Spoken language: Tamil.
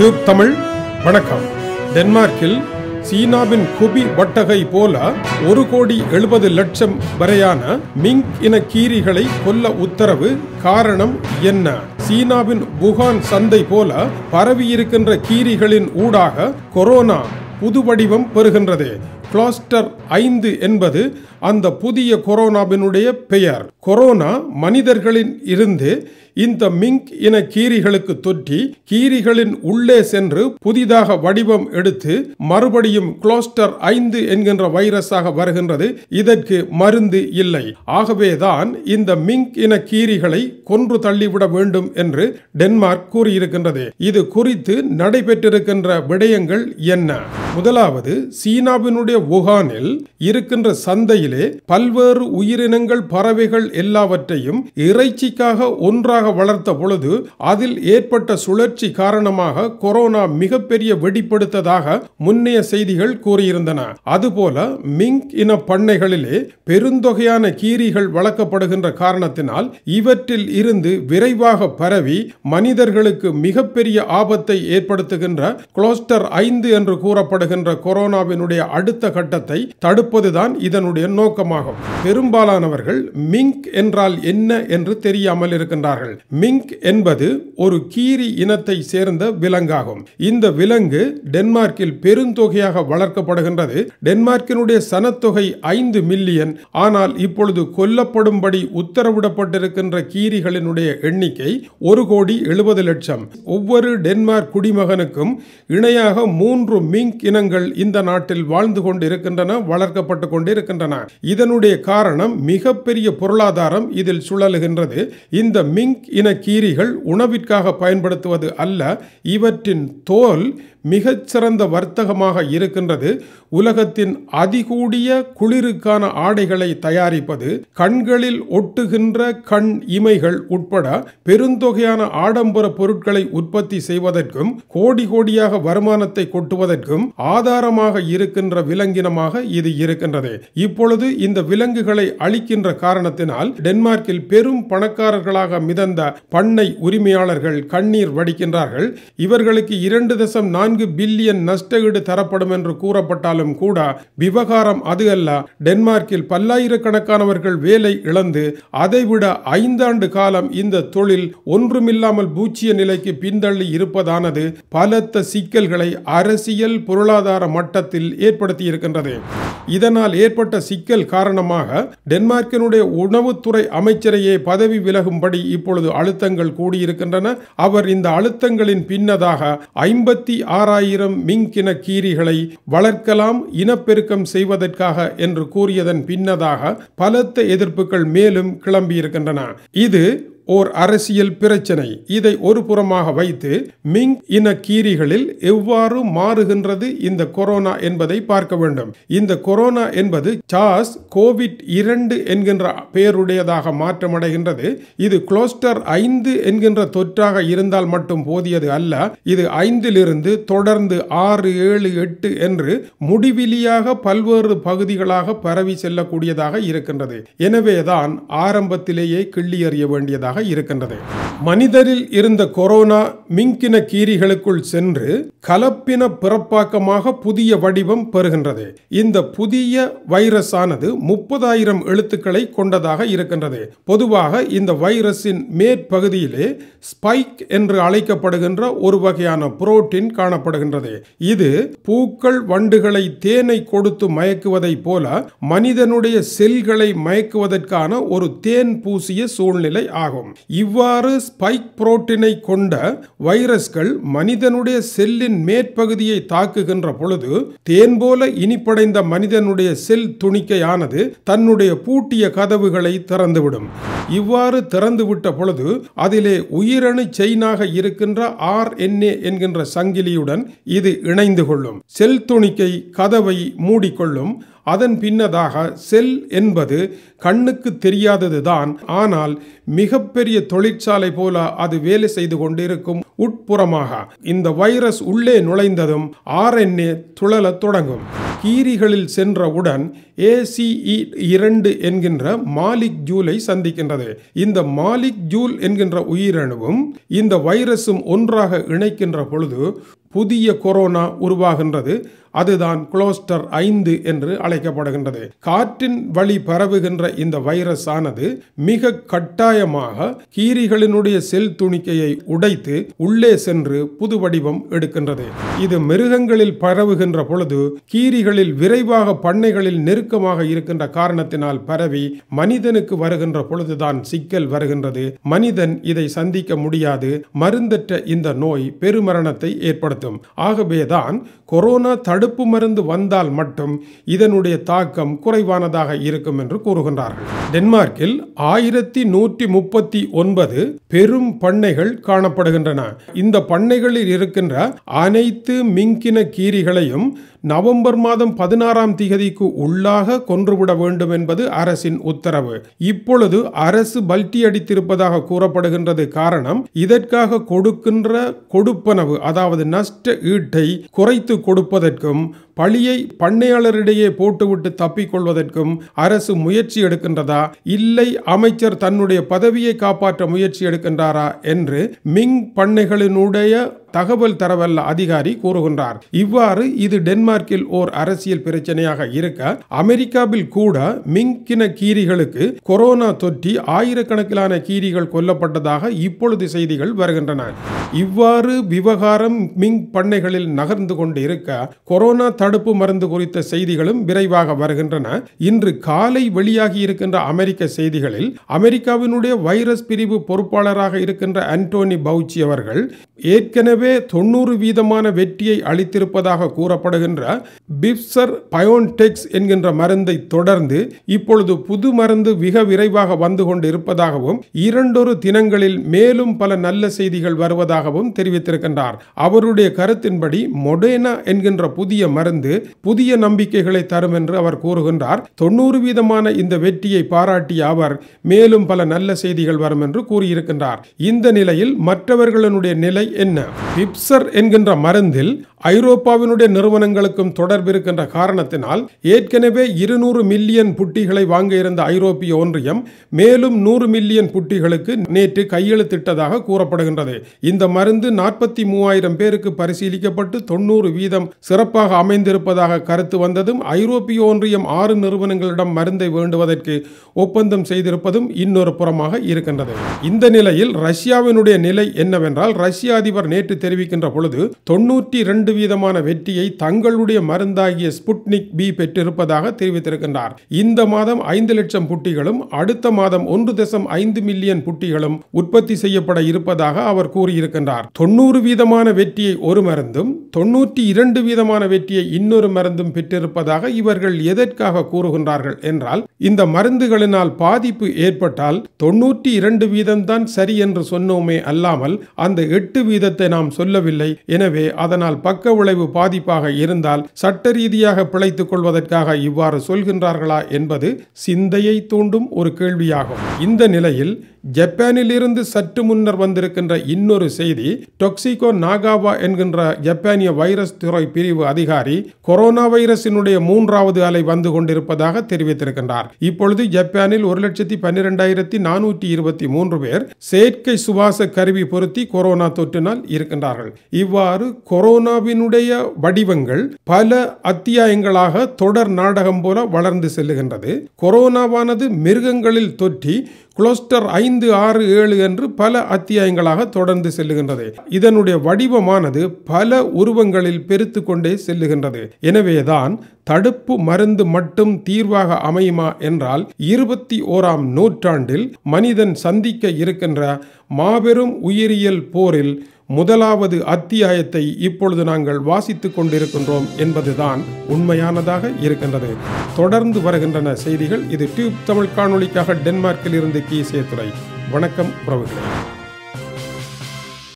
டியூப் தமிழ் வணக்கம் டென்மார்க்கில் சீனாவின் குபி வட்டகை போல ஒரு கோடி எழுபது லட்சம் வரையான மிங்க் இன கீரிகளை கொல்ல உத்தரவு காரணம் என்ன சீனாவின் வுகான் சந்தை போல பரவியிருக்கின்ற கீரிகளின் ஊடாக கொரோனா புது வடிவம் பெறுகின்றது கிளாஸ்டர் ஐந்து என்பது அந்த புதிய கொரோனாவினுடைய பெயர் கொரோனா மனிதர்களின் இருந்து இந்த மிங்க் இன கீரிகளுக்கு தொற்றி கீரிகளின் உள்ளே சென்று புதிதாக வடிவம் எடுத்து மறுபடியும் குளோஸ்டர் ஐந்து என்கின்ற வைரஸாக வருகின்றது இதற்கு மருந்து இல்லை ஆகவேதான் இந்த மிங்க் இன கீரிகளை கொன்று தள்ளிவிட வேண்டும் என்று டென்மார்க் கூறியிருக்கின்றது இது குறித்து நடைபெற்றிருக்கின்ற விடயங்கள் என்ன முதலாவது சீனாவினுடைய வுகானில் இருக்கின்ற சந்தையிலே பல்வேறு உயிரினங்கள் பறவைகள் எல்லாவற்றையும் இறைச்சிக்காக ஒன்றாக வளர்த்த பொழுது அதில் ஏற்பட்ட சுழற்சி காரணமாக கொரோனா மிகப்பெரிய வெடிப்படுத்ததாக முன்னைய செய்திகள் கூறியிருந்தன அதுபோல மிங்க் இன பண்ணைகளிலே பெருந்தொகையான கீரிகள் வளர்க்கப்படுகின்ற காரணத்தினால் இவற்றில் இருந்து விரைவாக பரவி மனிதர்களுக்கு மிகப்பெரிய ஆபத்தை ஏற்படுத்துகின்ற குளோஸ்டர் ஐந்து என்று கூறப்படுகின்ற கொரோனாவினுடைய அடுத்த கட்டத்தை தடுப்பதுதான் இதனுடைய நோக்கமாகும் பெரும்பாலானவர்கள் மிங்க் என்றால் என்ன என்று தெரியாமல் இருக்கின்றார்கள் மிங்க் என்பது ஒரு கீரி இனத்தை சேர்ந்த விலங்காகும் இந்த விலங்கு டென்மார்க்கில் பெருந்தொகையாக வளர்க்கப்படுகின்றது டென்மார்க்கினுடைய சனத்தொகை ஐந்து மில்லியன் ஆனால் இப்பொழுது கொல்லப்படும்படி உத்தரவிடப்பட்டிருக்கின்ற கீரிகளினுடைய எண்ணிக்கை ஒரு கோடி எழுபது லட்சம் ஒவ்வொரு டென்மார்க் குடிமகனுக்கும் இணையாக மூன்று மிங்க் இனங்கள் இந்த நாட்டில் வாழ்ந்து கொண்டு கொண்டிருக்கின்றன வளர்க்கப்பட்டு கொண்டிருக்கின்றன இதனுடைய காரணம் மிகப்பெரிய பொருளாதாரம் இதில் சுழலுகின்றது இந்த மிங்க் இன கீரிகள் உணவிற்காக பயன்படுத்துவது அல்ல இவற்றின் தோல் மிகச்சிறந்த வர்த்தகமாக இருக்கின்றது உலகத்தின் அதிகூடிய குளிருக்கான ஆடைகளை தயாரிப்பது கண்களில் ஒட்டுகின்ற கண் இமைகள் உட்பட பெருந்தொகையான ஆடம்பர பொருட்களை உற்பத்தி செய்வதற்கும் கோடி கோடியாக வருமானத்தை கொட்டுவதற்கும் ஆதாரமாக இருக்கின்ற விலங்கினமாக இது இருக்கின்றது இப்பொழுது இந்த விலங்குகளை அளிக்கின்ற காரணத்தினால் டென்மார்க்கில் பெரும் பணக்காரர்களாக மிதந்த பண்ணை உரிமையாளர்கள் கண்ணீர் வடிக்கின்றார்கள் இவர்களுக்கு இரண்டு தசம் நான்கு நான்கு பில்லியன் நஷ்டஈடு தரப்படும் என்று கூறப்பட்டாலும் கூட விவகாரம் அது அல்ல டென்மார்க்கில் பல்லாயிரக்கணக்கானவர்கள் வேலை இழந்து அதைவிட ஐந்தாண்டு காலம் இந்த தொழில் ஒன்றுமில்லாமல் பூச்சிய நிலைக்கு பின்தள்ளி இருப்பதானது பலத்த சிக்கல்களை அரசியல் பொருளாதார மட்டத்தில் ஏற்படுத்தியிருக்கின்றது இதனால் ஏற்பட்ட சிக்கல் காரணமாக டென்மார்க்கினுடைய உணவுத்துறை அமைச்சரையே பதவி விலகும்படி இப்பொழுது அழுத்தங்கள் கூடியிருக்கின்றன அவர் இந்த அழுத்தங்களின் பின்னதாக ஐம்பத்தி ஆறாயிரம் மிங்கின கீரிகளை வளர்க்கலாம் இனப்பெருக்கம் செய்வதற்காக என்று கூறியதன் பின்னதாக பலத்த எதிர்ப்புகள் மேலும் கிளம்பியிருக்கின்றன இது ஓர் அரசியல் பிரச்சனை இதை ஒரு புறமாக வைத்து மிங் இன கீரிகளில் எவ்வாறு மாறுகின்றது இந்த கொரோனா என்பதை பார்க்க வேண்டும் இந்த கொரோனா என்பது சாஸ் கோவிட் இரண்டு என்கின்ற பெயருடையதாக மாற்றமடைகின்றது இது குளோஸ்டர் ஐந்து என்கின்ற தொற்றாக இருந்தால் மட்டும் போதியது அல்ல இது ஐந்திலிருந்து தொடர்ந்து ஆறு ஏழு எட்டு என்று முடிவிலியாக பல்வேறு பகுதிகளாக பரவி செல்லக்கூடியதாக இருக்கின்றது எனவேதான் ஆரம்பத்திலேயே கிள்ளி அறிய வேண்டியதாக இருக்கின்றது மனிதரில் இருந்த கொரோனா மிங்கின கீரிகளுக்குள் சென்று கலப்பின பிறப்பாக்கமாக புதிய வடிவம் பெறுகின்றது இந்த புதிய வைரஸ் ஆனது முப்பதாயிரம் எழுத்துக்களை கொண்டதாக இருக்கின்றது பொதுவாக இந்த வைரஸின் மேற்பகுதியிலே ஸ்பைக் என்று அழைக்கப்படுகின்ற ஒரு வகையான புரோட்டீன் காணப்படுகின்றது இது பூக்கள் வண்டுகளை தேனை கொடுத்து மயக்குவதை போல மனிதனுடைய செல்களை மயக்குவதற்கான ஒரு தேன் பூசிய சூழ்நிலை ஆகும் ஆகும் இவ்வாறு ஸ்பைக் புரோட்டீனை கொண்ட வைரஸ்கள் மனிதனுடைய செல்லின் மேற்பகுதியை தாக்குகின்ற பொழுது தேன் போல இனிப்படைந்த மனிதனுடைய செல் துணிக்கையானது தன்னுடைய பூட்டிய கதவுகளை திறந்துவிடும் இவ்வாறு திறந்துவிட்ட பொழுது அதிலே உயிரணு செயினாக இருக்கின்ற ஆர் என்ஏ என்கின்ற சங்கிலியுடன் இது இணைந்து கொள்ளும் செல் துணிக்கை கதவை மூடிக்கொள்ளும் அதன் பின்னதாக செல் என்பது கண்ணுக்கு தெரியாததுதான் ஆனால் மிகப்பெரிய தொழிற்சாலை போல அது வேலை செய்து கொண்டிருக்கும் உட்புறமாக இந்த வைரஸ் உள்ளே நுழைந்ததும் என்ஏ துழலத் தொடங்கும் கீரிகளில் சென்றவுடன் ஏசிஇ e இரண்டு என்கின்ற மாலிக் ஜூலை சந்திக்கின்றது இந்த மாலிக் ஜூல் என்கின்ற உயிரணுவும் இந்த வைரஸும் ஒன்றாக இணைக்கின்ற பொழுது புதிய கொரோனா உருவாகின்றது அதுதான் குளோஸ்டர் ஐந்து என்று அழைக்கப்படுகின்றது காற்றின் வழி பரவுகின்ற இந்த வைரஸ் ஆனது மிக கட்டாயமாக கீரிகளினுடைய செல் துணிக்கையை உடைத்து உள்ளே சென்று புது வடிவம் எடுக்கின்றது இது மிருகங்களில் பரவுகின்ற பொழுது கீரிகள் பகுதிகளில் விரைவாக பண்ணைகளில் நெருக்கமாக இருக்கின்ற காரணத்தினால் பரவி மனிதனுக்கு வருகின்ற பொழுதுதான் சிக்கல் வருகின்றது மனிதன் இதை சந்திக்க முடியாது மருந்தற்ற இந்த நோய் பெருமரணத்தை ஏற்படுத்தும் ஆகவேதான் கொரோனா தடுப்பு மருந்து வந்தால் மட்டும் இதனுடைய தாக்கம் குறைவானதாக இருக்கும் என்று கூறுகின்றார்கள் டென்மார்க்கில் ஆயிரத்தி நூற்றி முப்பத்தி ஒன்பது பெரும் பண்ணைகள் காணப்படுகின்றன இந்த பண்ணைகளில் இருக்கின்ற அனைத்து மிங்கின கீரிகளையும் நவம்பர் மாதம் பதினாறாம் திகதிக்கு உள்ளாக கொன்றுவிட வேண்டும் என்பது அரசின் உத்தரவு இப்பொழுது அரசு பல்டி அடித்திருப்பதாக கூறப்படுகின்றது காரணம் இதற்காக கொடுக்கின்ற கொடுப்பனவு அதாவது நஷ்ட ஈட்டை குறைத்து கொடுப்பதற்கும் பழியை பண்ணையாளரிடையே போட்டுவிட்டு தப்பிக்கொள்வதற்கும் அரசு முயற்சி எடுக்கின்றதா இல்லை அமைச்சர் தன்னுடைய பதவியை காப்பாற்ற முயற்சி எடுக்கின்றாரா என்று மிங் பண்ணைகளினுடைய தகவல் தரவல்ல அதிகாரி கூறுகின்றார் இவ்வாறு இது டென்மார்க்கில் ஓர் அரசியல் பிரச்சனையாக இருக்க அமெரிக்காவில் கூட மிங்கின கீரிகளுக்கு கொரோனா தொற்றி ஆயிரக்கணக்கிலான கீரிகள் கொல்லப்பட்டதாக இப்பொழுது செய்திகள் வருகின்றன இவ்வாறு விவகாரம் மிங் பண்ணைகளில் நகர்ந்து கொண்டு இருக்க கொரோனா தடுப்பு மருந்து குறித்த செய்திகளும் விரைவாக வருகின்றன இன்று காலை வெளியாகி இருக்கின்ற அமெரிக்க செய்திகளில் அமெரிக்காவினுடைய வைரஸ் பிரிவு பொறுப்பாளராக இருக்கின்ற அன்டோனி பவுச்சி அவர்கள் ஏற்கனவே தொண்ணூறு வீதமான வெற்றியை அளித்திருப்பதாக கூறப்படுகின்ற பிப்சர் பயோன்டெக்ஸ் என்கின்ற மருந்தை தொடர்ந்து இப்பொழுது புது மருந்து மிக விரைவாக வந்து கொண்டு இருப்பதாகவும் இரண்டொரு தினங்களில் மேலும் பல நல்ல செய்திகள் வருவதாக இருப்பதாகவும் தெரிவித்திருக்கின்றார் அவருடைய கருத்தின்படி மொடேனா என்கின்ற புதிய மருந்து புதிய நம்பிக்கைகளை தரும் என்று அவர் கூறுகின்றார் தொண்ணூறு வீதமான இந்த வெற்றியை பாராட்டிய அவர் மேலும் பல நல்ல செய்திகள் வரும் என்று கூறியிருக்கின்றார் இந்த நிலையில் மற்றவர்களுடைய நிலை என்ன பிப்சர் என்கின்ற மருந்தில் ஐரோப்பாவினுடைய நிறுவனங்களுக்கும் தொடர்பு இருக்கின்ற காரணத்தினால் ஏற்கனவே இருநூறு மில்லியன் புட்டிகளை வாங்க இருந்த ஐரோப்பிய ஒன்றியம் மேலும் நூறு மில்லியன் புட்டிகளுக்கு நேற்று கையெழுத்திட்டதாக கூறப்படுகின்றது இந்த மருந்து நாற்பத்தி மூவாயிரம் பேருக்கு பரிசீலிக்கப்பட்டு தொண்ணூறு வீதம் சிறப்பாக அமைந்திருப்பதாக கருத்து வந்ததும் ஐரோப்பிய ஒன்றியம் ஆறு நிறுவனங்களிடம் மருந்தை வேண்டுவதற்கு ஒப்பந்தம் செய்திருப்பதும் இன்னொரு புறமாக இருக்கின்றது இந்த நிலையில் ரஷ்யாவினுடைய நிலை என்னவென்றால் ரஷ்ய அதிபர் நேற்று தெரிவிக்கின்ற பொழுது தொன்னூற்றி இரண்டு இரண்டு வீதமான வெற்றியை தங்களுடைய மருந்தாகிய ஸ்புட்னிக் பி பெற்றிருப்பதாக தெரிவித்திருக்கின்றார் இந்த மாதம் ஐந்து லட்சம் புட்டிகளும் அடுத்த மாதம் ஒன்று தசம் ஐந்து மில்லியன் புட்டிகளும் உற்பத்தி செய்யப்பட இருப்பதாக அவர் கூறியிருக்கின்றார் தொன்னூறு வீதமான வெற்றியை ஒரு மருந்தும் தொன்னூற்றி இரண்டு வீதமான வெற்றியை இன்னொரு மருந்தும் பெற்றிருப்பதாக இவர்கள் எதற்காக கூறுகின்றார்கள் என்றால் இந்த மருந்துகளினால் பாதிப்பு ஏற்பட்டால் தொன்னூற்றி இரண்டு வீதம்தான் சரி என்று சொன்னோமே அல்லாமல் அந்த எட்டு வீதத்தை நாம் சொல்லவில்லை எனவே அதனால் பக்க பக்க விளைவு பாதிப்பாக இருந்தால் சட்ட ரீதியாக பிழைத்துக் கொள்வதற்காக இவ்வாறு சொல்கின்றார்களா என்பது சிந்தையை தூண்டும் ஒரு கேள்வியாகும் இந்த நிலையில் ஜப்பானிலிருந்து சற்று முன்னர் வந்திருக்கின்ற இன்னொரு செய்தி டொக்சிகோ நாகாவா என்கின்ற ஜப்பானிய வைரஸ் துறை பிரிவு அதிகாரி கொரோனா வைரசினுடைய மூன்றாவது அலை வந்து கொண்டிருப்பதாக தெரிவித்திருக்கின்றார் இப்பொழுது ஜப்பானில் ஒரு லட்சத்தி பன்னிரெண்டாயிரத்தி நானூற்றி இருபத்தி மூன்று பேர் செயற்கை சுவாச கருவி பொருத்தி கொரோனா தொற்றினால் இருக்கின்றார்கள் இவ்வாறு கொரோனாவில் குருவினுடைய வடிவங்கள் பல அத்தியாயங்களாக தொடர் நாடகம் போல வளர்ந்து செல்லுகின்றது கொரோனாவானது மிருகங்களில் தொற்றி குளோஸ்டர் ஐந்து ஆறு ஏழு என்று பல அத்தியாயங்களாக தொடர்ந்து செல்லுகின்றது இதனுடைய வடிவமானது பல உருவங்களில் பெருத்து கொண்டே செல்லுகின்றது எனவேதான் தடுப்பு மருந்து மட்டும் தீர்வாக அமையுமா என்றால் இருபத்தி ஓராம் நூற்றாண்டில் மனிதன் சந்திக்க இருக்கின்ற மாபெரும் உயிரியல் போரில் முதலாவது அத்தியாயத்தை இப்பொழுது நாங்கள் வாசித்துக் கொண்டிருக்கின்றோம் என்பதுதான் உண்மையானதாக இருக்கின்றது தொடர்ந்து வருகின்றன செய்திகள் இது டியூப் தமிழ் காணொலிக்காக டென்மார்க்கில் இருந்து கீசே துறை வணக்கம் உறவுகளே